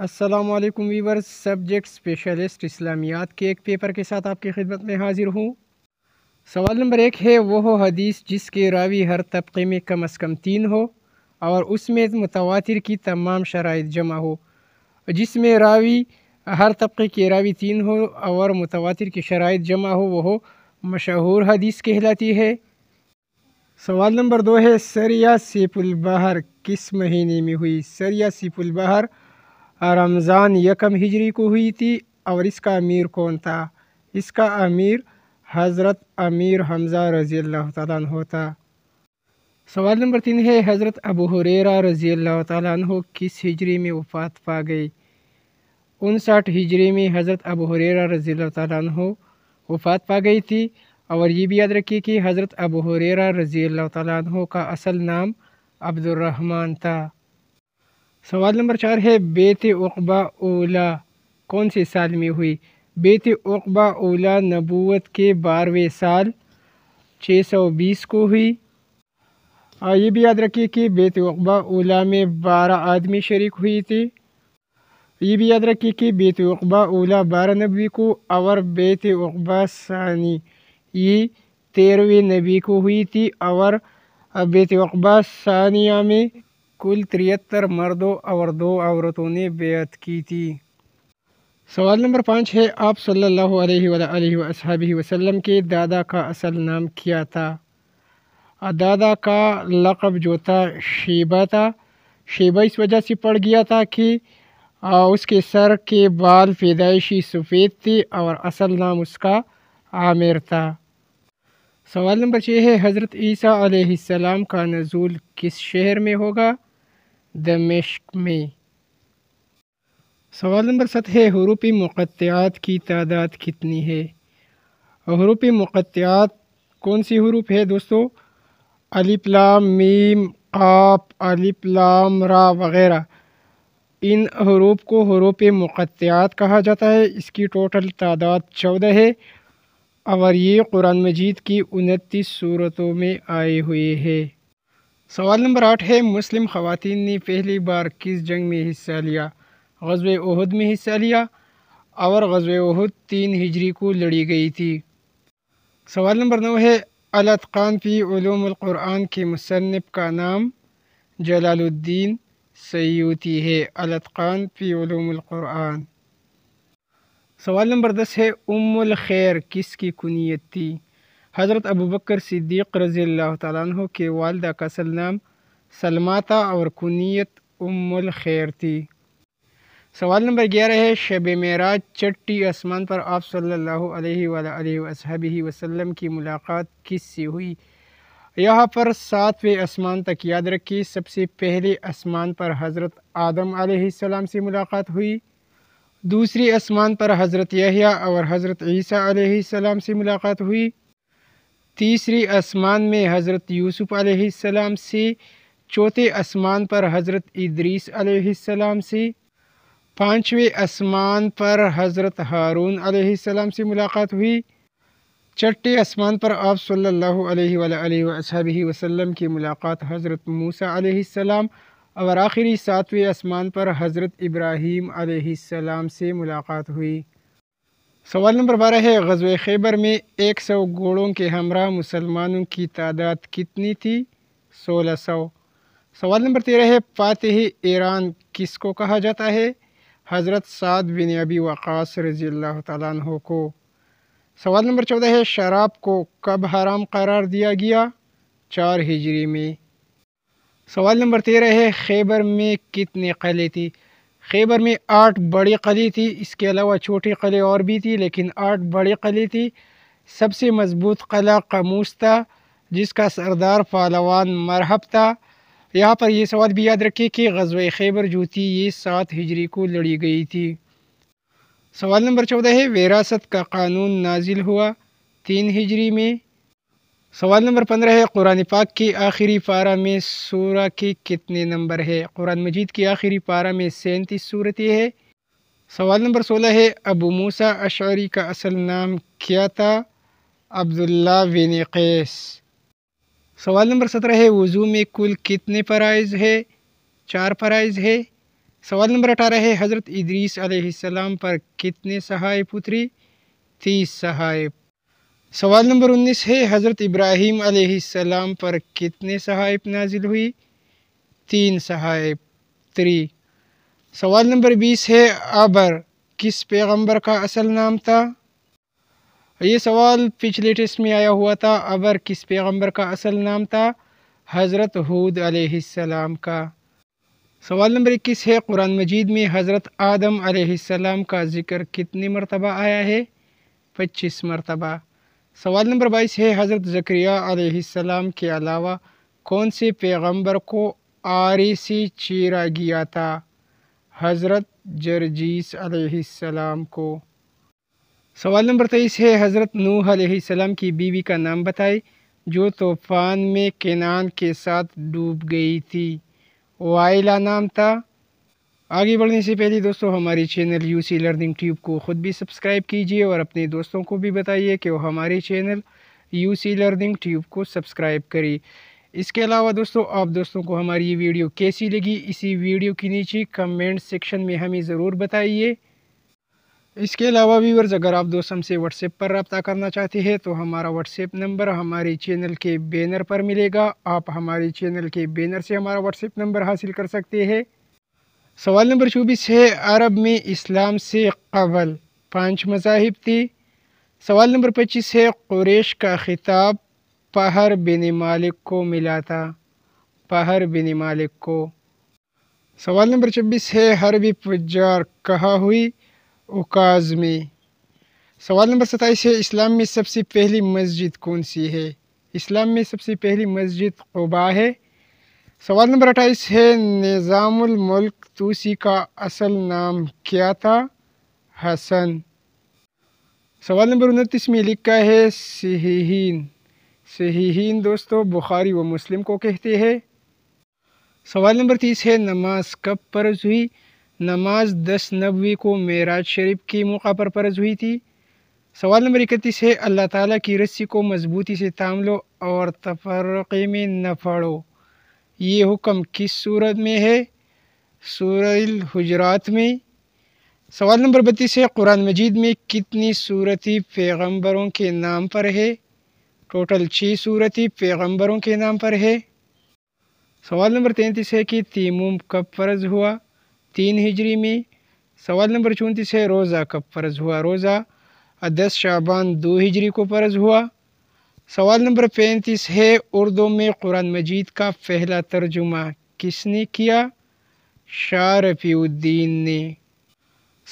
السلام علیکم viewers subject specialist اسلامیات کے ایک پیپر کے ساتھ آپ کی خدمت میں حاضر ہوں سوال نمبر ایک ہے وہ حدیث جس کے راوی ہر طبقے میں کم از کم تین ہو اور اس میں متواتر کی تمام شرائط جمع ہو جس میں راوی ہر طبقے کے راوی تین ہو اور متواتر کی شرائط جمع ہو وہ مشہور حدیث کہلاتی ہے سوال نمبر دو ہے سریا سیپ البہر کس مہینے میں ہوئی سریا سیپ البہر رمضان یکم ہجری کو ہوئی تھی اور اس کا امیر کون تھا اس کا امیر حضرت امیر حمزہ رضی اللہ تعالیٰ عنہ تھا سوال نمبر تین ہے حضرت ابو حریرہ رضی اللہ تعالیٰ عنہ کس ہجری میں وفات پا گئی انسٹھ ہجری میں حضرت ابو حریرہ رضی اللہ تعالیٰ عنہ وفات پا گئی تھی اور یہ بھی یاد رکھی کہ حضرت ابو حریرہ رضی اللہ تعالیٰ عنہ کا اصل نام عبد الرحمن تھا سوال نمبر چار ہے بیت اقبا اولا کون سے سال میں ہوئی بیت اقبا اولا نبوت کے بارہویں سال چھ سو بیس کو ہوئی یہ بھی یاد رکھیے کہ بیت اقبا اولا میں بارہ آدمی شریک ہوئی تھی یہ بھی یاد رکھیے کہ بیت اقبا اولا بارہ نبوی کو اور بیت اقبا ثانی یہ تیرہویں نبی کو ہوئی تھی اور بیت اقبا ثانیہ میں کل تریتر مردوں اور دو عورتوں نے بیعت کی تھی سوال نمبر پانچ ہے آپ صلی اللہ علیہ وآلہ وآلہ وسلم کے دادا کا اصل نام کیا تھا دادا کا لقب جو تھا شیبہ تھا شیبہ اس وجہ سے پڑ گیا تھا کہ اس کے سر کے بال پیدائشی سفید تھے اور اصل نام اس کا عامر تھا سوال نمبر چھ ہے حضرت عیسیٰ علیہ السلام کا نزول کس شہر میں ہوگا دمشق میں سوال نمبر سات ہے حروفی مقطعات کی تعداد کتنی ہے حروفی مقطعات کون سی حروف ہے دوستو الف لام میم الف لام را وغیرہ ان حروف کو حروپ مقطعات کہا جاتا ہے اس کی ٹوٹل تعداد چودہ ہے اور یہ قرآن مجید کی انتیس صورتوں میں آئے ہوئے ہے سوال نمبر آٹھ ہے مسلم خواتین نے پہلی بار کس جنگ میں حصہ لیا غزب عہد میں حصہ لیا اور غزب عہد تین ہجری کو لڑی گئی تھی سوال نمبر نو ہے علیت فی علوم القرآن کے مصنف کا نام جلال الدین سیوتی ہے علت فی علوم القرآن سوال نمبر دس ہے ام الخیر کس کی کنیت تھی حضرت ابو بکر صدیق رضی اللہ تعالیٰ عنہ کے والدہ کا نام سلماتا اور کنیت ام الخیر تھی سوال نمبر گیارہ ہے شب معراج چٹی آسمان پر آپ صلی اللہ علیہ وآلہ ولیہب وسلم کی ملاقات کس سے ہوئی یہاں پر ساتویں آسمان تک یاد رکھی سب سے پہلے آسمان پر حضرت آدم علیہ السلام سے ملاقات ہوئی دوسری آسمان پر حضرت یحییٰ اور حضرت عیسیٰ علیہ السلام سے ملاقات ہوئی تیسری آسمان میں حضرت یوسف علیہ السلام سے چوتھے آسمان پر حضرت ادریس علیہ السلام سے پانچویں آسمان پر حضرت ہارون علیہ السلام سے ملاقات ہوئی چٹے آسمان پر آپ صلی اللہ علیہ وآلہ وصحبہ وسلم کی ملاقات حضرت موسیٰ علیہ السلام اور آخری ساتویں آسمان پر حضرت ابراہیم علیہ السلام سے ملاقات ہوئی سوال نمبر بارہ ہے غزو خیبر میں ایک سو گھوڑوں کے ہمراہ مسلمانوں کی تعداد کتنی تھی سولہ سو سوال نمبر تیرہ ہے فاتح ایران کس کو کہا جاتا ہے حضرت سعد بن ابی وقاص رضی اللہ تعالیٰ عنہ کو سوال نمبر چودہ ہے شراب کو کب حرام قرار دیا گیا چار ہجری میں سوال نمبر تیرہ ہے خیبر میں کتنے قلعے تھی خیبر میں آٹھ بڑی قلعے تھی اس کے علاوہ چھوٹے قلعے اور بھی تھی لیکن آٹھ بڑی قلعے تھی سب سے مضبوط قلعہ قموس تھا جس کا سردار فالوان مرحب تھا یہاں پر یہ سوال بھی یاد رکھیں کہ غزوہ خیبر جو تھی یہ سات ہجری کو لڑی گئی تھی سوال نمبر چودہ ہے وراثت کا قانون نازل ہوا تین ہجری میں سوال نمبر پندرہ ہے قرآن پاک کی آخری پارہ میں سورہ کے کتنے نمبر ہے قرآن مجید کی آخری پارہ میں سینتیس صورت یہ ہے سوال نمبر سولہ ہے ابو موسا اشعری کا اصل نام کیا تھا عبداللہ بن قیس سوال نمبر سترہ ہے وضو میں کل کتنے فرائض ہے چار فرائض ہے سوال نمبر اٹھارہ ہے حضرت ادریس علیہ السلام پر کتنے سہائے اتری تیس سہائے سوال نمبر انیس ہے حضرت ابراہیم علیہ السلام پر کتنے صحائب نازل ہوئی تین صحائب تری سوال نمبر بیس ہے آبر کس پیغمبر کا اصل نام تھا یہ سوال پچھلے ٹیسٹ میں آیا ہوا تھا ابر کس پیغمبر کا اصل نام تھا حضرت حود علیہ السلام کا سوال نمبر اکیس ہے قرآن مجید میں حضرت آدم علیہ السلام کا ذکر کتنے مرتبہ آیا ہے پچیس مرتبہ سوال نمبر بائیس ہے حضرت ذکریہ علیہ السلام کے علاوہ کون سے پیغمبر کو آری سے چیرا گیا تھا حضرت جرجیس علیہ السلام کو سوال نمبر تیئیس ہے حضرت نوح علیہ السلام کی بیوی کا نام بتائے جو طوفان میں کینان کے ساتھ ڈوب گئی تھی وائلہ نام تھا آگے بڑھنے سے پہلے دوستوں ہماری channel U C learning tube کو خود بھی سبسکرائب کیجئے اور اپنے دوستوں کو بھی بتائیے کہ وہ ہماری channel U C learning tube کو سبسکرائب کریں اس کے علاوہ دوستوں آپ دوستوں کو ہماری یہ ویڈیو کیسی لگی اسی ویڈیو کے نیچے کمنٹ سیکشن میں ہمیں ضرور بتائیے اس کے علاوہ ویورز اگر آپ دوست ہم سے واٹس ایپ پر رابطہ کرنا چاہتے ہیں تو ہمارا واٹس ایپ نمبر ہمارے چینل کے بینر پر ملے گا آپ ہمارے چینل کے بینر سے ہمارا واٹس ایپ نمبر حاصل کر سکتے ہیں سوال نمبر چوبیس ہے عرب میں اسلام سے قبل پانچ مذاہب تھی سوال نمبر پچیس ہے قریش کا خطاب پہر بن مالک کو ملا تھا پہر بن مالک کو سوال نمبر چوبیس ہے ہر پجار کہا ہوئی اوکاز میں سوال نمبر ستائیس ہے اسلام میں سب سے پہلی مسجد کون سی ہے اسلام میں سب سے پہلی مسجد قبا ہے سوال نمبر اٹھائیس ہے نظام الملک توسی کا اصل نام کیا تھا حسن سوال نمبر انتیس میں لکھا ہے صحیحین صحیحین دوستو بخاری و مسلم کو کہتے ہیں سوال نمبر تیس ہے نماز کب پرز ہوئی نماز دس نبوی کو معراج شریف کے موقع پر پرز ہوئی تھی سوال نمبر اکتیس ہے اللہ تعالیٰ کی رسی کو مضبوطی سے تام لو اور تفرقی میں نہ پڑو یہ حکم کس صورت میں ہے سورہ الحجرات میں سوال نمبر بتیس ہے قرآن مجید میں کتنی صورتی پیغمبروں کے نام پر ہے ٹوٹل چھ صورتی پیغمبروں کے نام پر ہے سوال نمبر تینتیس ہے کہ تیموم کب فرض ہوا تین ہجری میں سوال نمبر چونتیس ہے روزہ کب فرض ہوا روزہ ادس شعبان دو ہجری کو فرض ہوا سوال نمبر پینتیس ہے اردو میں قرآن مجید کا پہلا ترجمہ کس نے کیا شاہ رفیع الدین نے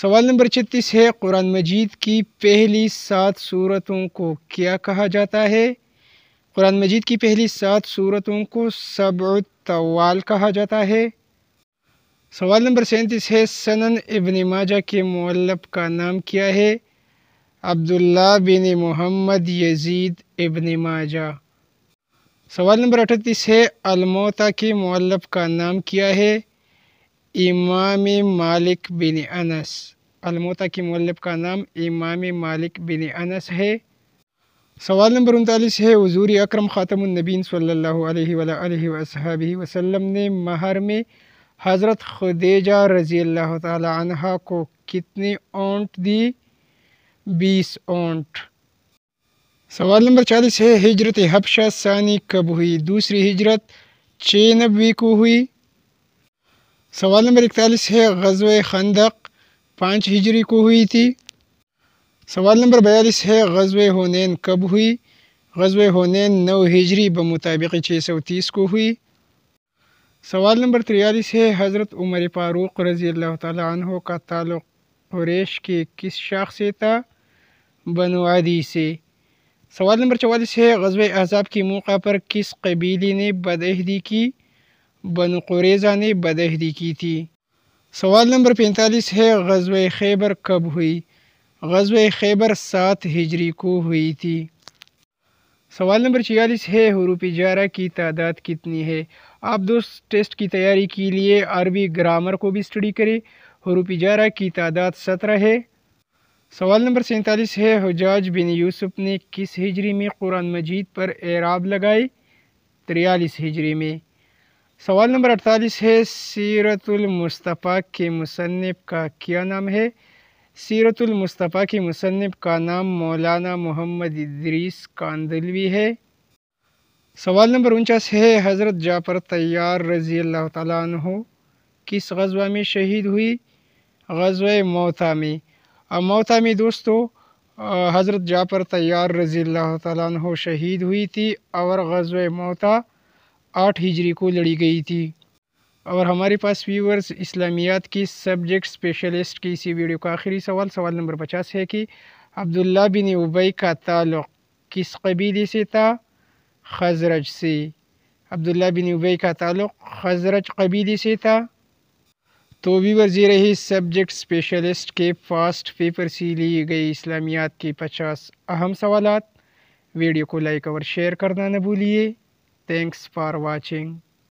سوال نمبر چھتیس ہے قرآن مجید کی پہلی سات صورتوں کو کیا کہا جاتا ہے قرآن مجید کی پہلی سات صورتوں کو سبع طوال کہا جاتا ہے سوال نمبر سینتیس ہے سنن ابن ماجہ کے مولب کا نام کیا ہے عبداللہ بن محمد یزید ابن ماجہ سوال نمبر اٹھتیس ہے الموتا کے معلب کا نام کیا ہے امام مالک بن انس الموتا کے معلب کا نام امام مالک بن انس ہے سوال نمبر انتالیس ہے حضور اکرم خاتم النبین صلی اللہ علیہ وآلہ وآلہ وسلم نے مہر میں حضرت خدیجہ رضی اللہ تعالی عنہ کو کتنی اونٹ دی بیس اونٹ سوال نمبر چالیس ہے ہجرت حبشہ ثانی کب ہوئی دوسری ہجرت چھ نبوی کو ہوئی سوال نمبر اکتالیس ہے غزل خندق پانچ ہجری کو ہوئی تھی سوال نمبر بیالیس ہے غزو ہونین کب ہوئی غزو ہونین نو ہجری بمطابق چھ سو تیس کو ہوئی سوال نمبر تریالیس ہے حضرت عمر فاروق رضی اللہ تعالیٰ عنہ کا تعلق قریش کے کس شاخ سے تھا بن وادی سے سوال نمبر چوالیس ہے غزل احزاب کے موقع پر کس قبیلے نے بدعہدی کی بن قریضہ نے بدعہدی کی تھی سوال نمبر پینتالیس ہے غزل خیبر کب ہوئی غزل خیبر سات ہجری کو ہوئی تھی سوال نمبر چھیالیس ہے حروف پارہ کی تعداد کتنی ہے آپ دوست ٹیسٹ کی تیاری کے لیے عربی گرامر کو بھی اسٹڈی کریں حروف اجارہ کی تعداد سترہ ہے سوال نمبر سینتالیس ہے حجاج بن یوسف نے کس ہجری میں قرآن مجید پر اعراب لگائے تریالیس ہجری میں سوال نمبر اڑتالیس ہے سیرت المصطفیٰ کے مصنف کا کیا نام ہے سیرت المصطفیٰ کے مصنف کا نام مولانا محمد ادریس کاندلوی ہے سوال نمبر انچاس ہے حضرت جعفر طیار تیار رضی اللہ تعالیٰ عنہ کس غزوہ میں شہید ہوئی غزوه موتامی موتامی दोस्तों हज़रत जापर तैयार रज़ी अल्लाह तह शहीद हुई थी और गज़व मोता आठ हिजरी को लड़ी गई थी और हमारे पास व्यूवर्स इस्लामियात की सब्जेक्ट स्पेशलिस्ट की इसी वीडियो का आखिरी सवाल सवाल नंबर पचास है कि अब्दुल्ला बिन उबई का ताल्लुक़ किस कबीले से था खजरज से अब्दुल्ला बिन उबई का ताल्लुक़ खजरज कबीले से था تو یہ جی رہی سبجیکٹ اسپیشلسٹ کے فاسٹ پیپر سے لی گئی اسلامیات کی پچاس اہم سوالات ویڈیو کو لائک اور شیئر کرنا نہ بھولیے تھینکس فار واچنگ